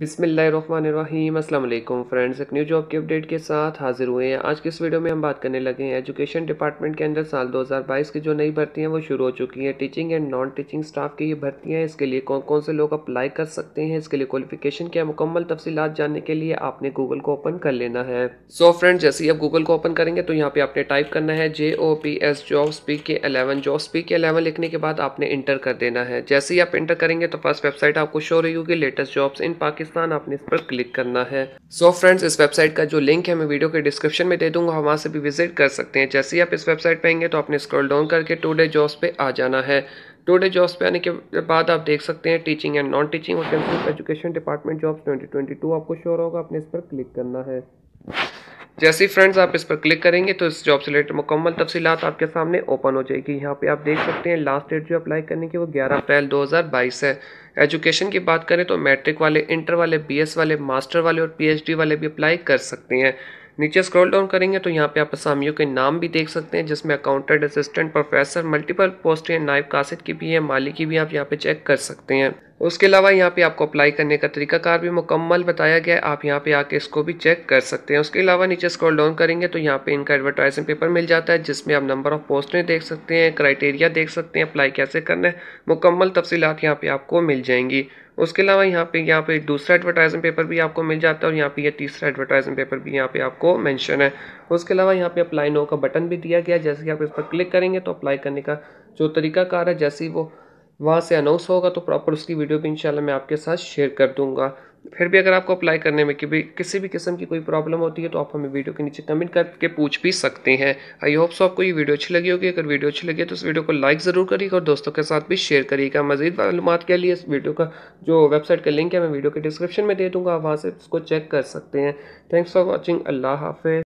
बिसमीम अल्लाम फ्रेंड्स एक न्यू जॉब की अपडेट के साथ हाजिर हुए हैं आज के इस वीडियो में हम बात करने लगे हैं एजुकेशन डिपार्टमेंट के अंदर साल 2022 की जो नई भर्ती हैं वो शुरू हो चुकी हैं teaching and non teaching staff की ये भर्ती हैं इसके लिए कौन कौन से लोग अप्लाई कर सकते हैं इसके लिए क्वालिफिकेशन क्या मुकम्मल तफसीत जानने के लिए आपने गूगल को ओपन कर लेना है सो so फ्रेंड्स जैसे ही आप गूगल को ओपन करेंगे तो यहाँ पे आपने टाइप करना है J O P S job speak के अलेवन जॉब स्पीक के अलेवन लिखने के बाद आपने इंटर कर देना है जैसे ही आप इंटर करेंगे तो फर्स्ट वेबसाइट आपको शो रही होगी latest jobs in Pakistan Pakistan आपने इस पर क्लिक करना है सो so फ्रेंड्स इस वेबसाइट का जो लिंक है मैं वीडियो के डिस्क्रिप्शन में दे दूंगा हम वहाँ से भी विजिट कर सकते हैं जैसे ही आप इस वेबसाइट पर आएंगे तो आपने स्क्रॉल डाउन करके टू डे जॉब्स पर आ जाना है टू डे जॉब्स पर आने के बाद आप देख सकते हैं टीचिंग एंड नॉन टीचिंग और एजुकेशन डिपार्टमेंट जॉब ट्वेंटी आपको श्योर होगा आपने इस पर क्लिक करना है जैसे ही फ्रेंड्स आप इस पर क्लिक करेंगे तो इस जॉब से रिलेटेड मुकम्मल तफसीत आपके सामने ओपन हो जाएगी यहाँ पे आप देख सकते हैं लास्ट डेट जो अप्लाई करने की वो 11 अप्रैल 2022 है एजुकेशन की बात करें तो मैट्रिक वाले इंटर वाले बीएस वाले मास्टर वाले और पीएचडी वाले भी अप्लाई कर सकते हैं नीचे स्क्रॉल डाउन करेंगे तो यहाँ पे आप असामियों के नाम भी देख सकते हैं जिसमें अकाउंटेंट असिस्टेंट प्रोफेसर मल्टीपल पोस्टें नायब कासिद की भी है माली की भी आप यहाँ पे चेक कर सकते हैं उसके अलावा यहाँ पे आपको अप्लाई करने का तरीकाकार भी मुकम्मल बताया गया है आप यहाँ पे आके इसको भी चेक कर सकते हैं उसके अलावा नीचे स्क्रॉल डाउन करेंगे तो यहाँ पे इनका एडवर्टाइजिंग पेपर मिल जाता है जिसमें आप नंबर ऑफ पोस्टें देख सकते हैं क्राइटेरिया देख सकते हैं अप्लाई कैसे करना है मुकम्मल तफसीत यहाँ पर आपको मिल जाएंगी उसके अलावा यहाँ पे यहाँ पे दूसरा एडवर्टाइजिंग पेपर भी आपको मिल जाता है और यहाँ पे ये तीसरा एडवर्टाइजिंग पेपर भी यहाँ पे आपको मेंशन है उसके अलावा यहाँ पे अप्लाई नो का बटन भी दिया गया जैसे कि आप इस पर क्लिक करेंगे तो अप्लाई करने का जो तरीका कार है जैसे ही वो वहाँ से अनाउंस होगा तो प्रॉपर उसकी वीडियो भी इंशाल्लाह मैं आपके साथ शेयर कर दूंगा फिर भी अगर आपको अप्लाई करने में कि भी किसी भी किस्म की कोई प्रॉब्लम होती है तो आप हमें वीडियो के नीचे कमेंट करके पूछ भी सकते हैं आई होप सो आपको ये वीडियो अच्छी लगी होगी अगर वीडियो अच्छी लगी तो इस वीडियो को लाइक ज़रूर करिएगा और दोस्तों के साथ भी शेयर करिएगा मजीद मालूम के लिए इस वीडियो का जो वेबसाइट का लिंक है मैं वीडियो के डिस्क्रिप्शन में दे दूँगा आप वहाँ से उसको चेक कर सकते हैं थैंक्स फॉर वॉचिंग अल्लाह हाफि